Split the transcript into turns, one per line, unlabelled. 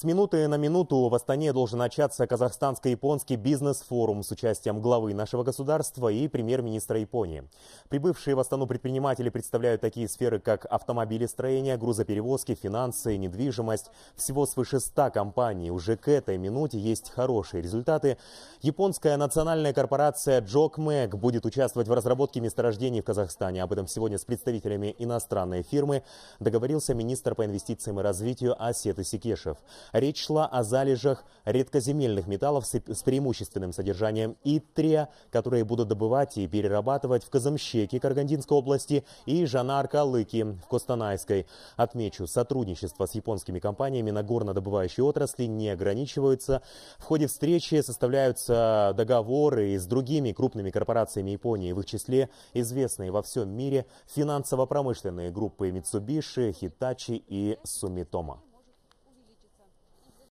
С минуты на минуту в Астане должен начаться казахстанско-японский бизнес-форум с участием главы нашего государства и премьер-министра Японии. Прибывшие в Астану предприниматели представляют такие сферы, как автомобилестроение, грузоперевозки, финансы, недвижимость. Всего свыше 100 компаний. Уже к этой минуте есть хорошие результаты. Японская национальная корпорация Джокмэг будет участвовать в разработке месторождений в Казахстане. Об этом сегодня с представителями иностранной фирмы договорился министр по инвестициям и развитию Асет Исикешев речь шла о залежах редкоземельных металлов с преимущественным содержанием итрия, которые будут добывать и перерабатывать в Казамщеке Каргандинской области и Жанар-Калыки в Костанайской. Отмечу, сотрудничество с японскими компаниями на горнодобывающей отрасли не ограничивается. В ходе встречи составляются договоры с другими крупными корпорациями Японии, в их числе известные во всем мире финансово-промышленные группы Mitsubishi, Hitachi и Sumitomo.